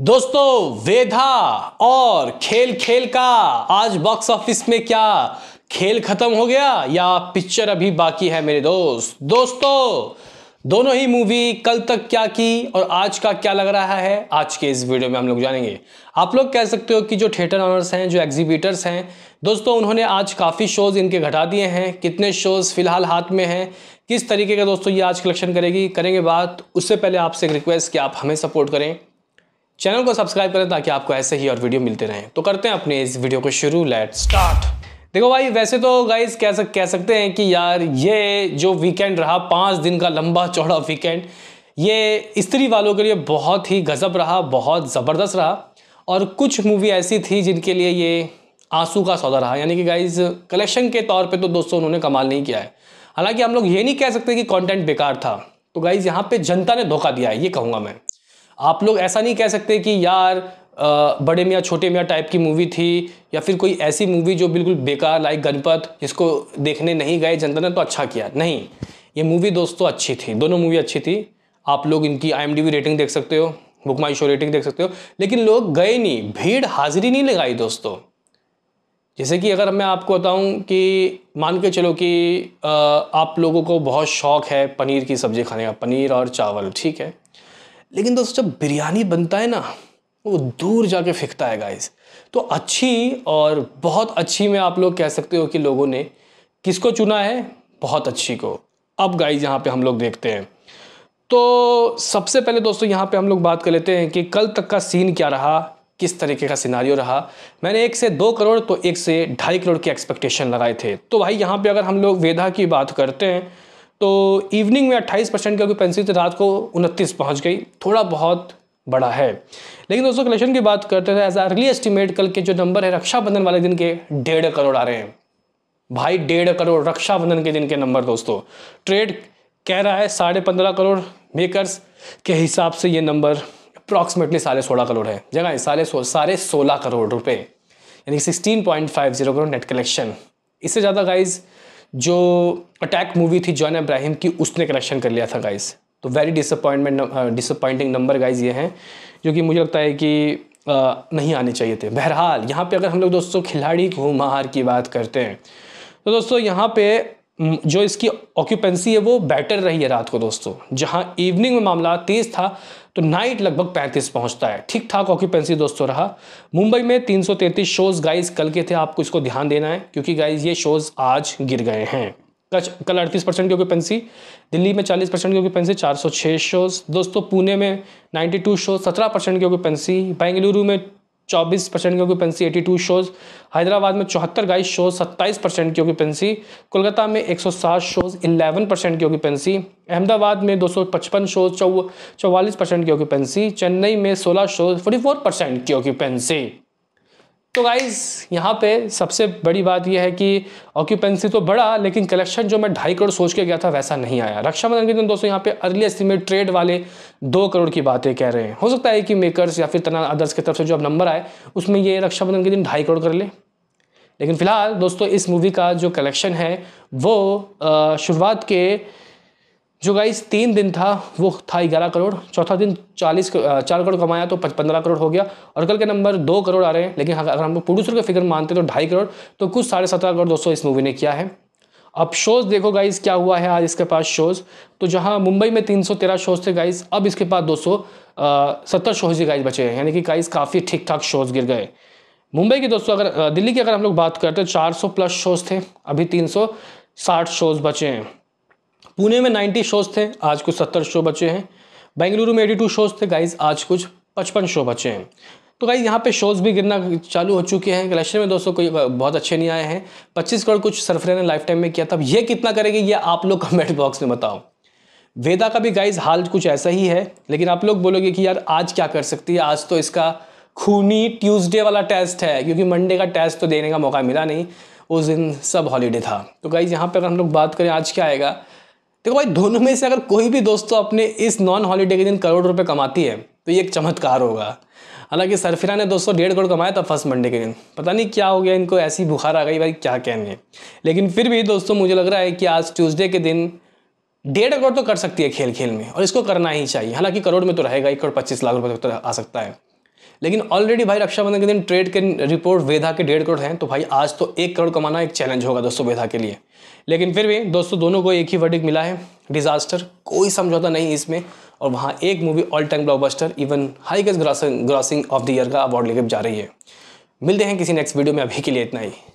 दोस्तों वेधा और खेल खेल का आज बॉक्स ऑफिस में क्या खेल खत्म हो गया या पिक्चर अभी बाकी है मेरे दोस्त दोस्तों दोनों ही मूवी कल तक क्या की और आज का क्या लग रहा है आज के इस वीडियो में हम लोग जानेंगे आप लोग कह सकते हो कि जो थिएटर ऑनर्स हैं जो एग्जीबिटर्स हैं दोस्तों उन्होंने आज काफ़ी शोज़ इनके घटा दिए हैं कितने शोज़ फ़िलहाल हाथ में हैं किस तरीके का दोस्तों ये आज कलेक्शन करेगी करेंगे बात उससे पहले आपसे एक रिक्वेस्ट कि आप हमें सपोर्ट करें चैनल को सब्सक्राइब करें ताकि आपको ऐसे ही और वीडियो मिलते रहें तो करते हैं अपने इस वीडियो को शुरू लेट स्टार्ट देखो भाई वैसे तो गाइज कह सक कह सकते हैं कि यार ये जो वीकेंड रहा पाँच दिन का लंबा चौड़ा वीकेंड ये स्त्री वालों के लिए बहुत ही गजब रहा बहुत ज़बरदस्त रहा और कुछ मूवी ऐसी थी जिनके लिए ये आंसू का सौदा रहा यानी कि गाइज कलेक्शन के तौर पर तो दोस्तों उन्होंने कमाल नहीं किया है हालांकि हम लोग ये नहीं कह सकते कि कॉन्टेंट बेकार था तो गाइज यहाँ पर जनता ने धोखा दिया है ये कहूँगा मैं आप लोग ऐसा नहीं कह सकते कि यार बड़े मियाँ छोटे मियाँ टाइप की मूवी थी या फिर कोई ऐसी मूवी जो बिल्कुल बेकार लाइक गणपत जिसको देखने नहीं गए जनता ने तो अच्छा किया नहीं ये मूवी दोस्तों अच्छी थी दोनों मूवी अच्छी थी आप लोग इनकी आई रेटिंग देख सकते हो बुक माई शो रेटिंग देख सकते हो लेकिन लोग गए नहीं भीड़ हाजिरी नहीं लगाई दोस्तों जैसे कि अगर मैं आपको बताऊं कि मान के चलो कि आप लोगों को बहुत शौक है पनीर की सब्ज़ी खाने का पनीर और चावल ठीक है लेकिन दोस्तों जब बिरयानी बनता है ना वो दूर जाके फेंकता है गाइस तो अच्छी और बहुत अच्छी में आप लोग कह सकते हो कि लोगों ने किसको चुना है बहुत अच्छी को अब गाइस यहाँ पे हम लोग देखते हैं तो सबसे पहले दोस्तों यहाँ पे हम लोग बात कर लेते हैं कि कल तक का सीन क्या रहा किस तरीके का सिनारियो रहा मैंने एक से दो करोड़ तो एक से ढाई करोड़ के एक्सपेक्टेशन लगाए थे तो भाई यहाँ पे अगर हम लोग वेदा की बात करते हैं तो इवनिंग में 28 परसेंट क्योंकि पेंसिल थी रात को उनतीस पहुंच गई थोड़ा बहुत बड़ा है लेकिन दोस्तों कलेक्शन की बात करते थे एज अर्ली एस्टिमेट कल के जो नंबर है रक्षाबंधन वाले दिन के डेढ़ करोड़ आ रहे हैं भाई डेढ़ करोड़ रक्षाबंधन के दिन के नंबर दोस्तों ट्रेड कह रहा है साढ़े पंद्रह करोड़ मेकर्स के हिसाब से ये नंबर अप्रॉक्सीमेटली साढ़े सोलह करोड़ है जगह साढ़े सो साढ़े सोलह करोड़ रुपए यानी sixteen point five zero crore net collection इससे ज़्यादा गाइज़ जो अटैक मूवी थी जॉन इब्राहिम की उसने कलेक्शन कर लिया था गाइस तो very disappointment disappointing number guys ये हैं जो कि मुझे लगता है कि आ, uh, नहीं आने चाहिए थे बहरहाल यहाँ पे अगर हम लोग दोस्तों खिलाड़ी को हार की बात करते हैं तो दोस्तों यहाँ पे जो इसकी ऑक्यूपेंसी है वो बेटर रही है रात को दोस्तों जहाँ इवनिंग में मामला तेज़ था तो नाइट लगभग 35 पहुंचता है ठीक ठाक ऑक्यूपेंसी दोस्तों रहा मुंबई में 333 शोज़ गाइज कल के थे आपको इसको ध्यान देना है क्योंकि गाइज ये शोज़ आज गिर गए हैं कच कल अड़तीस परसेंट की ऑक्यूपेंसी दिल्ली में चालीस परसेंट की ऑक्यूपेंसी चार सौ शोज़ दोस्तों पुणे में नाइन्टी टू शोज सत्रह परसेंट की ऑक्यूपेंसी बेंगलुरु में चौबीस परसेंट की occupancy eighty two shows Hyderabad में चौहत्तर गाइस शोज सत्ताईस परसेंट की ऑक्यूपेंसी कोलकाता में एक सौ सात शोज इलेवन परसेंट की ऑक्यूपेंसी अहमदाबाद में दो सौ पचपन शोज चौवालीस परसेंट की ऑक्यूपेंसी चेन्नई में सोलह शोज फोर्टी फोर परसेंट की ऑक्यूपेंसी तो गाइज़ यहाँ पे सबसे बड़ी बात यह है कि ऑक्यूपेंसी तो बढ़ा लेकिन कलेक्शन जो मैं ढाई करोड़ सोच के गया था वैसा नहीं आया रक्षाबंधन के दिन दोस्तों यहाँ पे अर्ली एस्टिमेट ट्रेड वाले दो करोड़ की बातें कह रहे हैं हो सकता है कि मेकर्स या फिर तना अदर्स की तरफ से जो अब नंबर आए उसमें ये रक्षाबंधन के दिन ढाई करोड़ कर ले लेकिन फिलहाल दोस्तों इस मूवी का जो कलेक्शन है वो शुरुआत के जो गाइस तीन दिन था वो था ग्यारह करोड़ चौथा दिन चालीस चार करोड़ कमाया तो पंद्रह करोड़ हो गया और कल के नंबर दो करोड़ आ रहे हैं लेकिन अगर हम प्रोड्यूसर का फिगर मानते तो ढाई करोड़ तो कुछ साढ़े सत्रह करोड़ दोस्तों इस मूवी ने किया है अब शोज़ देखो गाइस क्या हुआ है आज इसके पास शोज़ तो जहाँ मुंबई में तीन शोज़ थे गाइस अब इसके पास दो सौ सत्तर शोज़ ही गाइज़ बचे हैं यानी कि गाइज़ काफ़ी ठीक ठाक शोज़ गिर गए मुंबई के दोस्तों अगर दिल्ली की अगर हम लोग बात करते हैं चार प्लस शोज़ थे अभी तीन साठ शोज़ बचे हैं पुणे में 90 शोज थे आज कुछ 70 शो बचे हैं बेंगलुरु में 82 शोज थे गाइज आज कुछ 55 शो बचे हैं तो गाइज यहाँ पे शोज़ भी गिरना चालू हो चुके हैं कलेक्शन में दोस्तों कोई बहुत अच्छे नहीं आए हैं 25 करोड़ कुछ सरफरे ने लाइफ टाइम में किया था ये कितना करेगी ये आप लोग कमेंट बॉक्स में बताओ वेदा का भी गाइज हाल कुछ ऐसा ही है लेकिन आप लोग बोलोगे कि यार आज क्या कर सकती है आज तो इसका खूनी ट्यूसडे वाला टेस्ट है क्योंकि मंडे का टेस्ट तो देने का मौका मिला नहीं उस दिन सब हॉलीडे था तो गाइज यहाँ पर अगर हम लोग बात करें आज क्या आएगा देखो भाई दोनों में से अगर कोई भी दोस्तों तो अपने इस नॉन हॉलीडे के दिन करोड़ रुपए कमाती है तो ये एक चमत्कार होगा हालांकि सरफिरा ने दोस्तों डेढ़ करोड़ कमाया था फर्स्ट मंडे के दिन पता नहीं क्या हो गया इनको ऐसी बुखार आ गई भाई क्या कहेंगे लेकिन फिर भी दोस्तों मुझे लग रहा है कि आज ट्यूसडे के दिन डेढ़ करोड़ तो कर सकती है खेल खेल में और इसको करना ही चाहिए हालांकि करोड़ में तो रहेगा एक करोड़ पच्चीस लाख रुपये तक तो आ सकता है लेकिन ऑलरेडी भाई रक्षाबंधन के दिन ट्रेड के रिपोर्ट वेधा के डेढ़ करोड़ हैं तो भाई आज तो एक करोड़ कमाना एक चैलेंज होगा दोस्तों वेधा के लिए लेकिन फिर भी दोस्तों दोनों को एक ही वर्डिक मिला है डिजास्टर कोई समझौता नहीं इसमें और वहाँ एक movie all time blockbuster even high grossing of the year का अवार्ड लेकर जा रही है मिलते हैं किसी नेक्स्ट वीडियो में अभी के लिए इतना ही